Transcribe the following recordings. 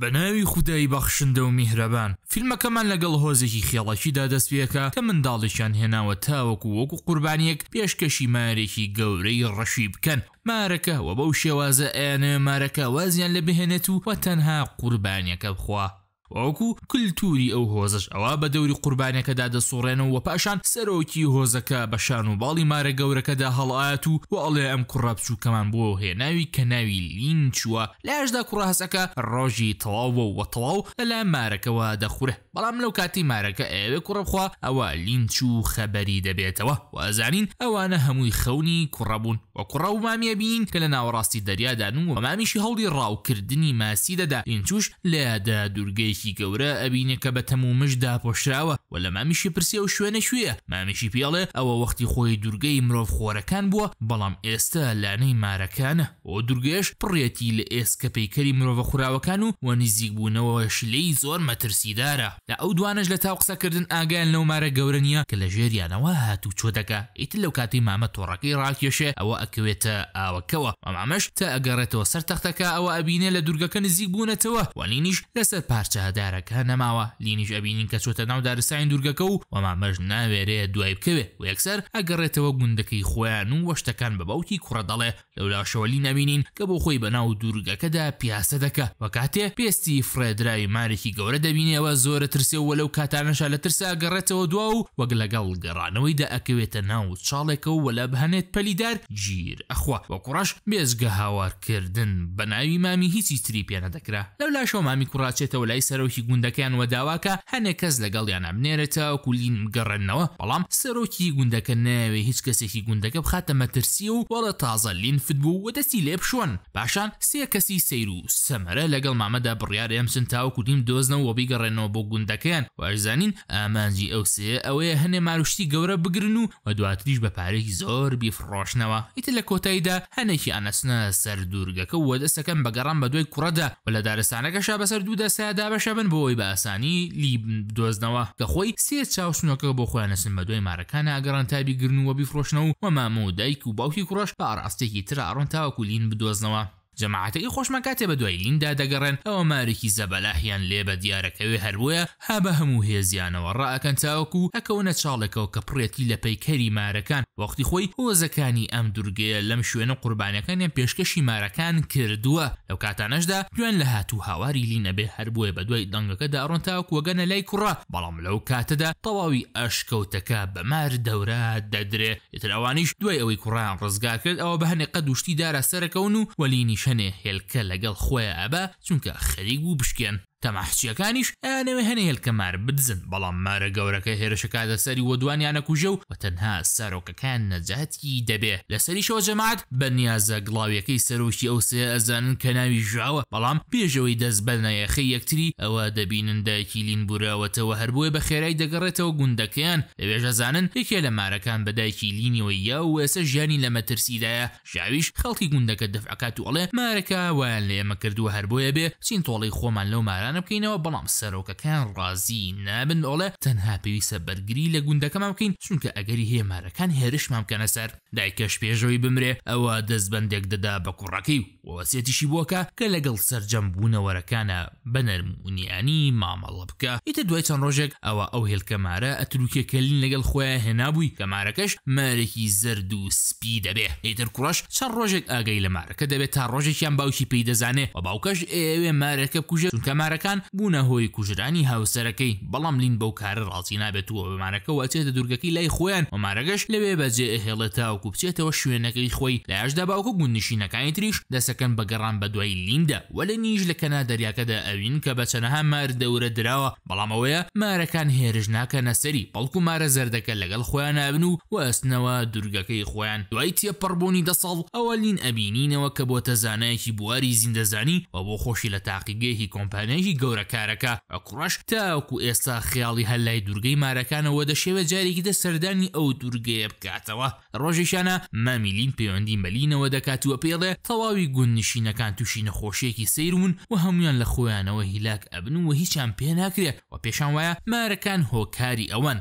بە ناوی خودایی بەخشندە و میهرەبان فیلمەکەمان لەگەڵ هۆزێکی خێڵەکیدا دەستپێکە کە منداڵێکیان هێناوە تاوەکو وەکو قوربانیەک پێشکەشی مارێکی گەورەی ڕەشی بکەن مارەکە و بەو شێوازە ئەیانە مارەکە وازیان لە بهێنێت و وە تەنها قوربانیەکە بخوا وەکو کللتوری ئەو هۆزش ئەوە بە دەوری قوربانەکەدا دەسوڕێنەوە و پاشان سەرۆکی هۆزەکە بەشان و باڵی مارە گەورەکەدا هەڵایەت و و ئەڵێ ئەم کوڕابچووکەمان بۆ هێناوی کە ناوی لین چووە لاشدا کوڕهسەکە ڕۆژی تەواوە و تەواو لە مارەکەەوە دەخورێ بەڵام لەو کاتی مارەکە ئێوێ کوڕبخوا ئەوە لین چوو خەبەری دەبێتەوە وازانین ئەوانە هەمووی خەونی کوڕەبوون وە کوڕە و مامیە بین کە لە ناوەڕاستی دەریادان و مامیشی هەڵی ڕاوکردنی ماسی دەدا ئینچوش لێدا دوورگەی شتێکی گەورە ئەبینێ کە بە تەمو مشدا پۆشراوە و لە مامیشی پرسیە و شوێنە شوێە مامیشی پیاڵێ ئەوە وەختی خۆی دوورگەی مرۆڤ خۆرەکان بووە بەڵام ئێستا لانەی مارەکانە ئۆ دوورگەش پڕێتی لە ئێسکە پەیکەری مرۆڤە خوراوەکان و وە نزیک بوونەوە شلەی زۆر مەترسیدارە لە ئەو دوانش لە تاو قسەکردن ئاگایان لەو مارە گەورە نییە کە لە ژێریانەوە هاتوو چۆدەکە ئیتر لەو کاتی مامە تۆڕەکەی ڕاکێشێ ئەوە ئەکەوێتە ئاوەکەوە ئەمامەش تا ئەگەڕێتەوە سەر تەختەکە ئەوە ئەبینێ لە دوورگەکە نزیک بوونەتەوە وانینیش لەسەر پارچە ئاگادارەکە نەماوە لینیش ئەبینین کە چۆتە ناو دارستین دوورگەکە و وەما مەژ ناوێرەیە دوای بکەوێ و یەکسەر ئەگەڕێتەوە گوندەکەی خۆیان و وەشتەکان بە باوکی کوڕە دەڵێ لەولاشەوەلی نەبینین کە بۆ خۆی بە ناو دوورگەکەدا پیاسە دەکە وە کاتێ پێستی فرێدراوی مارێکی گەورە دەبینەوە زۆرە ترسێ و لەو کاتانەشا لە ترسا گەڕێتەوە دوا و وەک لەگەڵ گەڕانەوەیدا ئەکەوێتە ناو چاڵێکە و وەلا بهەنێت پەلیدار گیر ئەخوا وە کوڕش بێزگە هاوارکردن بە ناوی مامی هیچی تری پێ نەدەکرا لەو لاشەوە مامی کوڕاچێتەوە لای سەر سەرۆکی گوندەکەیان وەداواکە هەنێک کەس لەگەڵیانە بنێرێتە کوولین گەڕێنەوە بەڵام سەرۆکی گوندەکە ناوێ هیچ کەسێکی گوندەکە بخاتە مەترسی و وەڵە تازە لین فت بوو و دەستی لێ بشۆن پاشان سێ کەسی سیر و سەمەرە لەگەڵ مامەدا بڕیار ئەم سن تاوکو دیم دۆزنەوە و بیگەڕێنەوە بۆ گوندەکەیان وەرزانین ئامانجی ئەو سێ ئەوەیە هەنێ ماروشتی گەورە بگرن و و دواتریش بە پارێکی زۆر بیفڕۆشنەوە ئیتر لە کۆتاییدا هەنێکی ئەنەسنە سەر دوورگەکە و وەدەسەکەم بەگەڕان بە دوای کوڕەدا و لە دارستانەکەشا بەسەر دوو دەسەدا بەش پێشە بن بۆەوەی بە ئاسانی لی دۆزنەوە کە خۆی سێ چاوسنەکە بۆ خۆیان نسن بە دوی مارەکان ئاگەڕان تابی گرنووە بیفرۆشنەوە و مامۆ دایک و باوکی کوڕش بە ئاڕاستێکی تر ئاڕۆن تاوەکو لین بدۆزنەوە جەماعەتەکە خۆشمە کاتێ بە دوای لیندا دەگەڕێن ئەوە مارێکی زەبەلاهیان لێ بە دیارەکەوێ هەروەیە ها بە هەموو هێزیانەوە ڕائەکەن تاوەکو هەکەونە چاڵێکەوە کە پڕێتی لە پەیکەری مارەکان وەختی خۆی هۆزەکانی ئەم دورگەیە لەم شوێنە قوربانەکانیان پێشکەشی مارەکان کردووە لەو کاتانەشدا دوێن لە هاتوو هاواری لینەبێ هەربووە بە دوای دەنگەکەدا ئەڕۆن تاوەکوەگەنە لای کوڕا بەڵام لەو کاتەدا تەواوی ئەشکەوتەکە بە مار دەورە دەدرێ ئتر ئەوانیش دوای ئەوەی کوڕیان ڕزگار کرد ئەوە بە هەنێ قە دوشتی دارە سەرەکەون و وەلینیش کەنێ هلکه لگل خواه ابا چونکە خەریک و بشکێن تەماحچیەکانیش ئەیانەوە هەنە هێلکەمار بدزن بەڵام مارە گەورەکە هێرشەکە لەسەری وەدوانیانە کوژە و بە تەنها سارۆکەکان نەجاتی دەبێ لەسەری شەوە جەماعات بە نیازە گڵاویەکەی سەرۆشتی ئەو سێ ئەزانن کە ناوی ژاوە بەڵام پێشەوەی دەست بە نایەخی یەکتری ئەوە دەبینن دایکی لینبورەوەتەوە هەربووە بە خێرای دەگەڕێتەوە گوندەکەیان لەوێژەزانن یەکێ لە مارەکان بە دایکی لینیەوە یا وێسە ژیانی لە مەترسیدایە شاویش خەڵکی گوندەکە دەفعکات و ئەڵێ مارەکە وایان لێمە کردووە هەربووە بێ چین تۆڵی خۆمان لەو مارە ئەوانە بکەینەوە بەڵام سەرۆکەکان ڕازی نابن ئەوڵە تەنها پێویستە بەرگری لە گوندەکەمان بکەین چونکە ئەگەری هێمارەکان هێرشمان بکەنە سەر دایکەش پێشەوەی بمرێ ئەوە دەستبندێک دەدا بە کوڕەکەی وەسێتیشی بووکە کە لەگەڵ سرجەم بوونەوەرەکانە بەنەرمونیانی مامەڵە بکە ئیتە دوای چەند ڕۆژێک ئەوە ئەو هێلکەمارە ئەتروکێ کەلین لەگەڵ خۆیان هێنابووی کەمارەکەش مارێکی زرد و سپی دەبێ ئیتر کوڕش چەند ڕۆژێک ئاگەی لە مارەکە دەبێت تا ڕۆژێکیان باوکی پێی دەزانێ و باوکەش ئێوێ مارەکە بکوژێت چونکە مارە هاوسەرەکان بوونە هۆی کوژرانی هاوسەرەکەی بەڵام لین بەو کارە ڕازی نابێتوە بەمارەکەەوە ئەچێتە دوورگەکەی لای خۆیان ومارەگەش لەوێ بەجێ ئەهێڵێتە و کوپچێتەوە شوێنەکەی خۆی لە یاشدا باوکە گوندنشینەکانی تریش دەسەکەن بەگەڕان بە دوای لیندا وە لە نیژ لە کەنا دەریاکەدا ئەوین کە بە چەنەها مار دەورە درراوە بەڵام ئەوەیە مارەکان هێرش ناکە نەسەری بەڵکو مارە زەردەکە لەگەڵ خۆیان ئابن و وەستنەوە دورگەکەی خۆیان دوای تێ پڕبوونی دە ساڵ ئەوە لین ئەبینینەوە کە بۆ تەزانایەکی بواری زیندەزانی و بۆ خۆشی لە تاقیگەیەکی کۆمپانیای ئەژوری گەورە کارەکە ئەکوڕش تاوەکو ئێستا خیاڵی هەلای دوورگەی مارەکانەوە دەشێوە جارێکی دە سەردانی ئەو دوورگەیە بکاتەوە ڕۆژێشانە مامیلین پەیوەندی مەلینەوە دەکاتوە پێڵێ تەواوی گوندنشینەکان تووشی نەخۆشیەکی سیرون و هەمویان لە خۆیانەوە هیلاک ئەبن و هیچیان پێ ناکرێت و پێشان وایە مارەکان هۆکاری ئەوەن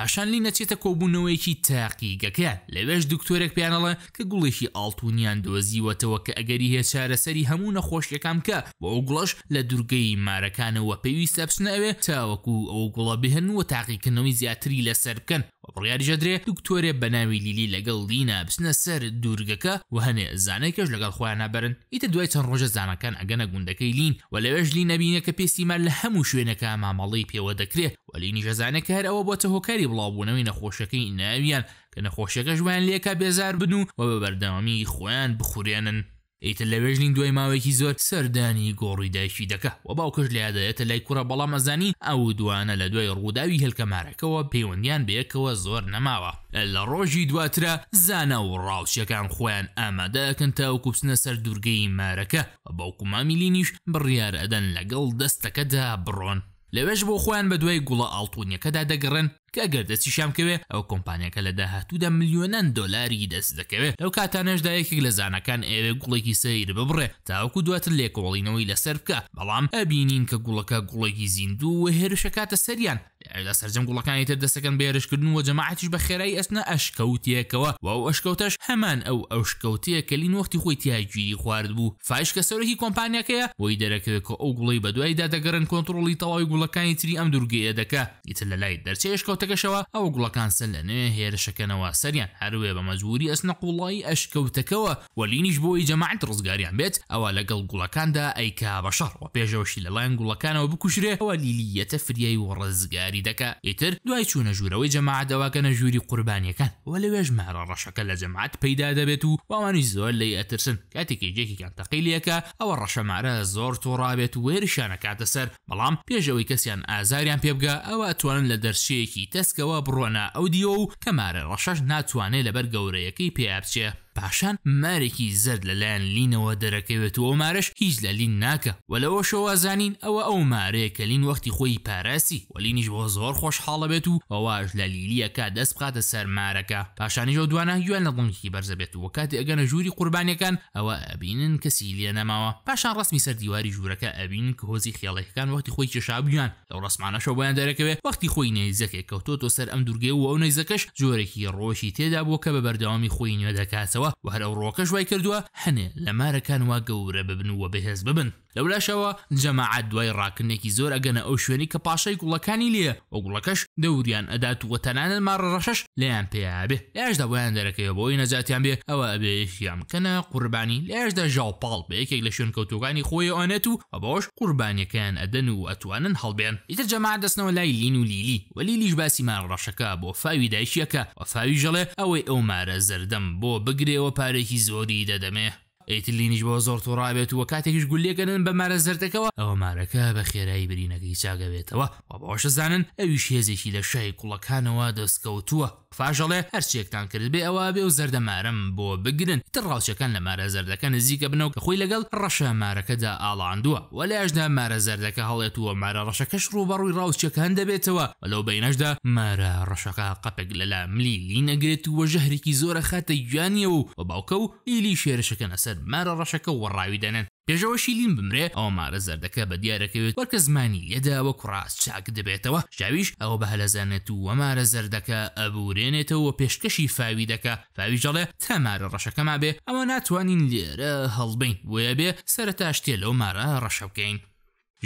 پاشان لی نەچێتە کۆبوونەوەیکی تاقیگەکە لەوێش دکتۆرێک پیانەڵە کە گوڵێکی ئاڵتونیان دۆزیوەتەوە کە ئەگەری هەیە چارەسەری هەموو نەخۆشیەکان کە بۆ ئەو گوڵەش لە دوورگەی مارەکانەوە پێویستە بچنەوێ تاوەکو ئەو گوڵە بهێن و تاقیکردنەوەی زیاتری لەسەر بکەن ڕیاریژە درێ دکتۆرێ بەناوی لیلی لەگەڵ لینا بچنە سەر دوورگەکە و هەنێ زانێکەش لەگەڵ خۆیان نابرن ئیتە دوای چەند ڕۆژە زانەکان ئەگەنە گوندەکەی لین و لەوێژ لی نەبینە کە پێستیمان لە هەموو شوێنەکە مامەڵی پێوە دەکرێت وەلی نیژەزانەکە هەر ئەوە بۆتە هۆکاری بڵاوبوونەوەی نەخۆشەکەی ناویان کە نەخۆشەکە ژوان لێکا بێزار بن و بە بەردەوامی خۆیان بخورێنن. ئیتر لەوێژنین دوای ماوەیەکی زۆر سەردانی گۆڕی دایکی دەکە و باوکش لادەیەتە لای کوڕە بەڵامەزانی ئەو دوانە لە دوای ڕووداوی هەلکەمارەکەەوە پەیوەندیان بەیەکەوە زۆر نەماوە لە ڕۆژی دواترە زانە و ڕاوچەکان خۆیان ئامادەکەن تاوکو بچنە سەر دوورگەی مارەکە باوکو مامیلینیش بڕیار ئەدەن لەگەڵ دەستەکەدا بڕۆن لەوەش بۆ خۆیان بە دوای گوڵە ئاڵتونیەکەدا دەگەڕن کە گەر دەستیشام کەوێ ئەو کۆمپانیەکە لە داهاتوودا میلیۆنەن دۆلاری دەست دەکەوێت لەو کاتانەشدایەکێک لە زانەکان ئێوێ گوڵێکی سەیر ببڕێ تاوەکو دواتر لێکۆڵینەوەی لەسەر بکە بەڵام ئەبینین کە گوڵەکە گوڵێکی زیندوو و هێرشەکاتە سەریان لە سەررجەم گوڵەکانی تر دەسەکەن بێرشکردن و جەماعتیش بە خێرایی ئەسنە ئەشکەوتیەکەوە و ئەو ئەشکەوتەش هەمان ئەو ئەو شکەوتەیە کەلین وەختی خۆی تیاگیری خوارد بوو فاش کە سەرۆکی کۆمپانیەکەیە وی دەرەکردکە ئەو گوڵی بە دوایدا دەگەرن کۆنتترۆلی تەواوی گوڵەکانی تری ئەم دوورگەیە دەکە ئیتر لە لای دەرچێ ئەشکەوتەکەشەوە ئەو گوڵەکان سەر لە نوێ هێرشەکەنەوە سەریان هەروێ بە مەزوری ئەسنە قوڵی ئەشکەوتەکەوە وەلینیش بۆی جەماعت ڕزگاریان بێت ئەوە لەگەڵ گوڵەکاندا ئەیکا بەشەڕ و پێشەوەشی لەلایەن گوڵەکانەوە بکوشرێ ئەوە لیلیەتە فریایی و ڕزگاری دیاری دەکە ئیتر دوای چوونە ژوورەوەی جەماعدەواکەنە ژووری قوربانیەکان وە لە وێژمارە ڕەشەکە لە جەماعات پەیدا دەبێت و باوانی زۆر لی ئەترسن کاتێکی جێکیان تەقیلەکە ئەوە ڕەشەمارە زۆر تۆڕابێت و وێرشانە کاتە سەر بەڵام پێشەوەی کەسیان ئازاریان پێبگە ئەوە ئەتوانن لە دەرشەیەکی تەسکەوە بڕۆنە ئەو دیۆ و کەمارە ڕەشەش ناتوانێت لەبەر گەورەیەکەی پێ بچێ پاشان مارێکی زرد لەلایەن لینەوە دەرەکەوێت و ئەومارەش هیچ لە لین ناکە وەلەوە شەوازانین ئەوە ئەو مارەیە کە لین وەختی خۆی پاراسی وەلینیش بۆ زۆر خۆشحاڵە بێت و ئەوواش لە لیلیەکە دەست بقاتە سەر مارەکە پاشانیەوە دوانە یوان لە دڵنکی بەرزەبێت و وەکاتی ئەگەنە ژووری قوربانیەکان ئەوە ئەبینن کەسی لێ نەماوە پاشان ڕستمی سەر دیواری ژوورەکە ئەبین کە هۆزی خێڵەکان وەختی خۆی چێشابیان لەو ڕسمانەشەوە بۆیان دەرەکەوێت وەختی خۆی نەیزەکێک کەوتۆ تۆ سەر ئەم دوورگێ و ئەو نەیزەکەش جۆرەی ڕۆژی تێدا بوو کە بە بەردەوامی خۆی نوێ دەکاتەوە کردەوە و هەرە ڕۆکەش وای کردووە هەنێ لە مارەکان وا گەورە ببن وە بەهێز ببن لەولاشەوە جەماعات دوای ڕاکردنێکی زۆر ئەگەنە ئەو شوێنی کە پاشای گوڵەکانی لێە ئەو گوڵەکەش دەوریان ئەدات و وەتەنانە مارە ڕەشش لیان پێیابێ یاشدا بۆیان دەرەکەی بۆی نەجاتیان بێ ئەوە ئەبێشیان بکەنە قوربانی لێشدا ژاوپاڵ بە یەکێک لە شوێن کەوتۆگانی خۆی ئەوانێت و بەەوەش قوربانیەکەیان ئەدەن و ئەتوانن هەڵبێن ئیتر جەماع دەستنەوە لای لین و لیلی وەلیلیش باسیمان ڕەشەکە بۆ فاوی دایشیەکە وەفاوی ژەڵێ ئەوەی ئەو مارە زەردەم بۆ بگرێ ئەوە پارێکی زۆری دەدەمێ ئەیتلینیش بۆ زۆر و ڕابێت و کاتێکیش گولێگەنن بە مارە زردەکەەوە ئەوە مارەکە بە خێرایی برینەکەی چاگەبێتەوە و بەوەشە زانن ئەویش هێزێکی لە شای کوڵەکانەوە دەستکەوتووە فاژەڵێ هەرچێکتان کرد بێ ئەوە بێ و زەردەمارم بۆ بگرن تر ڕاوچەکان لە مارە زەردەکە نزیکە بنەوە کە خۆی لەگەڵ ڕەشە مارەکەدا ئاڵاندووە وەلاژدا مارە زەردەکە هەڵێتوە مارە ڕەشەکەش ڕووبەڕووی ڕاوچەکان دەبێتەوە لەو بینەشدا مارە ڕەشەکە قەپێک لەلا ملی لینەگرێت وە ژەهرێکی زۆرە خاتە گویانیە و باوکە و ئیلی شێرشەکە نەسەر مارە ڕەشەکە وەڕاوی دەنێن پێشەوە شیلین بمرێ ئەو مارە زەردەکە بە دیارەکەوێت وەرکە زمانی لێداوە کوڕاست چاک دەبێتەوە شاویش ئەوە بە هەلەزانێت و وەمارە زەردەکە ئەبورێنێتەوە پێشکەشی فاوی دەکە فاویژەڵێ تەمارە ڕەشەکەما بێ ئەوە ناتوانین لێرە هەڵبین وە بێ سەرەتا شتێ لەو مارە ڕەشەکەین.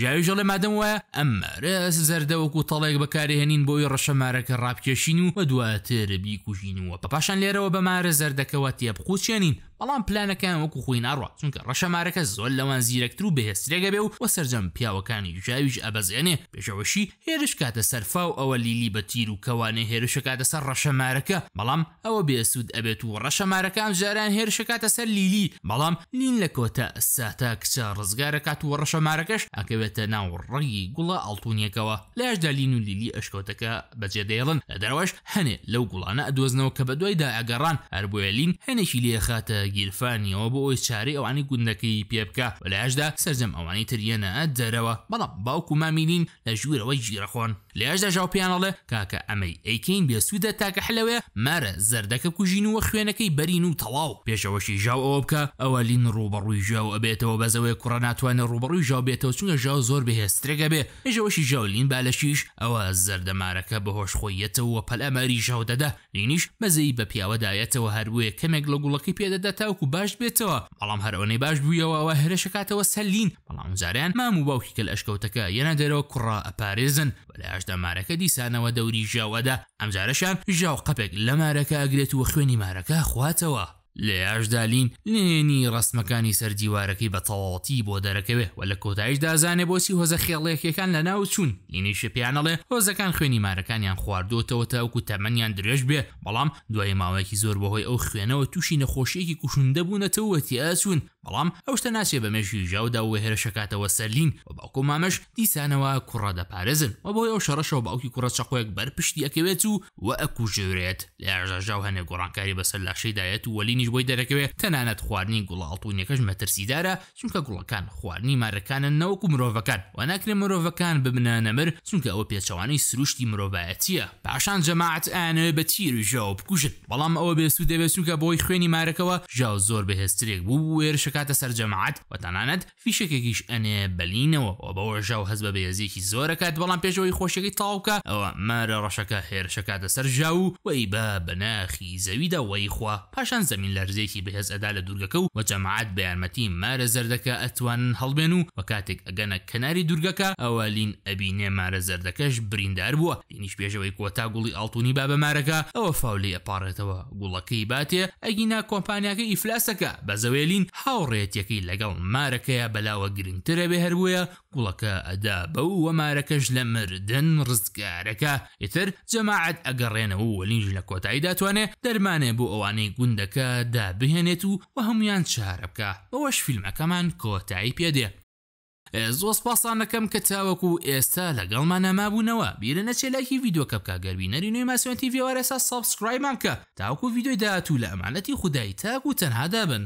ژاویژەڵێ مادەم وایە ئەممەرە زەردەوەکو تەڵێک بەکارهێنین بۆی ڕەشەمارەکە ڕابکێشین و بە دواتر بیکوژین وە پەپاشان لێرەوە بەمارە زەردەکەەوە تێبقوچێنین بەڵام پلانەکان وەکو خۆی ناڕوە چونکە ڕەشەمارەکە زۆر لەوان زیرەکتر و بەهێسترێگە بێ و وە سرجەم پیاوەکانی ژاویش ئەبەزێنێ پێشەوەشی هێرش کاتە سەرفا و ئەوە لیلی بە تیر و کەوانێ هێرشەکاتە سەر ڕەشەمارەکە بەڵام ئەوە بێسوود ئەبێت و ڕەشەمارەکان جاران هێرشەکاتە سەر لیلی بەڵام لین لە کۆتە ساتە کچە ڕزگارەکات و ڕەشەمارەکەش ئەکەوێتە ناو ڕێی گوڵە ئەڵتونیەکەوە لاشدا لین و لیلی ئەشکۆتەکە بەجێ دەیڵن دەروەش هەنێ لەو گوڵانە ئەدۆزنەوە کە بە دوای داگەڕان هەر بۆە لین هەنێکی لێخاتە گیرفانیەوە بۆ ئەوی چاری ئەوانی گوندەکەی پێ بکە و لەهشدا سرجەم ئەوانی تریەنە دەرەوە بەڵام باوکو مامینین لە ژوورەوەی گیرەخۆن لێشدا ژاو پیانەڵێ کاکە ئەمەی ئەیکەین بێسوودە تاکە حلەوەە مارە زەردەکە کوژین وە خوێنەکەی بەرین و تەواو پێشەوەشی ژاو ئەوە بکە ئەوە لین ڕوبەڕووی ژاو ئەبێتەوە بەزەوەی کوڕە ناتوانە ڕوبڕووی ژاو بێتەوە چونگە ژاو زۆر بەهێسترێگە بێ ژەوەشی ژاولین بالەشیش ئەوە زەردەمارەکە بەهۆشخۆیەتەوە پەل ئەمەری ژاو دەدا لینیش مەزەی بە پیاوەدایەتەوە هەروەیە کەمێک لە گوڵەکەی پێدەدات تاوکو باش بێتەوە بەڵام هەرەوەنەی باش بوویەوەەوە هەرشکاتەوە سەلین بەڵام جاریان مام و باوکی کە لە ئەشکەوتەکە یەنە دەرەوە کوڕ ئەپارێزن بەلاشدا مارەکە دیسانەوە دەوری ژاوەدا ئەمجارەشان ژاو قەپێک لە مارەکە ئەگرێت و خوێنی مارەکە خواتەوە لە یاشدالین نێنی ڕستمەکانی سەردیوارەکەی بە تەواتی بۆ دەرەکەوێ و لە کۆتایش دازانێ بۆسی هۆزە خێڵەیەکەکان لە ناو چوون لینیشە پیانەڵێ هۆزەکان خوێنی مارەکانیان خواردۆتەوە تاوکو تەمەنیان درێژ بێ بەڵام دوای ماوەیەکی زۆر بەهۆی ئەو خوێنەوە تووشی نەخۆشیەکی کوشندە بوونەتەوەتی ئاچون بەڵام ئەوشتە ناچێ بە مێژی ژاودا و هێرشکاتەوە سەرلین و باوکو مامەش دیسانەوە کوڕە دەپارێزن و بۆی ئەو شەڕەشەوە باوکی کوڕە چقۆیەک بەرپشتی ئەکەوێت و و ئەکو ژێورێت لە ئاژاژاو هەنێ گۆڕانکاری بەسەر لاشەیدایەت و وەلین ئەمینیش بۆی دەرەکەوێت تەنانەت خواردنی گوڵاڵتونیەکەش مەترسیدارە چونکە گوڵەکان خواردنی مارەکانە نەوەکو مرۆڤەکان و ناکرێ مرۆڤەکان ببنانەمر چونکە ئەوە پێچەوانەی سروشتی مرۆڤایەتیە پاشان جەماعت ئاە بە تیر ژاو بکوژن بەڵام ئەوە بێسو دەبێت چونکە بۆی خوێنی مارەکەەوە ژاو زۆر بەهێسترێک بوو وێرشکاتە سەر جەماعات و تەنانەت فیشەکێکیش ئەنێ بەلینەوە و بەوە ژاو هەز بە بێزیێکی زۆرەکات بەڵام پێشەوەی خۆشەکەی تاوکە ئەوە مارە ڕەشەکە هێرشکاتە سەر ژاو وەی بە بەناخی زەویدا وەیخوا پاشان زمین ئەنجامی لەرزێکی بەهێز ئەدا لە دوورگەکە و وە جەماعات بە یارمەتی مارە زەردەکە ئەتوانن هەڵبێن و وە کاتێک ئەگەنە کناری دوورگەکە ئەوە لین ئەبینێ مارە زەردەکەش بریندار بووە لینیش بێژەوەی کۆتا گوڵی ئاڵتونی بابەمارەکە ئەوە فاولی ئەپارێتەوە گوڵەکەی باتێ ئەگینا کۆمپانیاکە ئیفلاسەکە بەزەوێلین هاوڕێتیەکەی لەگەڵ مارەکەیە بەلاوە گرنگترە بێ هەروەیە گوڵەکە ئەدا بەو وەمارەکەش لە مردن ڕزگارەکە ئیتر جەماعات ئەگەڕێنەوە و لینژ لە کۆتایی داتوانێت دەرمانێ بۆ ئەوانەی گوندەکە دا بهێنێت و بە هەمویان چارە بکە بەوەش فیلمەکەمان کۆتایی پێدێ زۆر سپاسانەکەم کە چاوەکو ئێستا لەگەڵمان نەمابوونەوە بیرە نەچێلاکی ڤیددیوکە بکە گەربینەری نوێی ماسیۆنتی ڤێوارێسا سابسکرایبمان کە تاوکو ڤیددیوی داهاتوو لە ئەمانەتی خودایی تاک و تەنهادا بن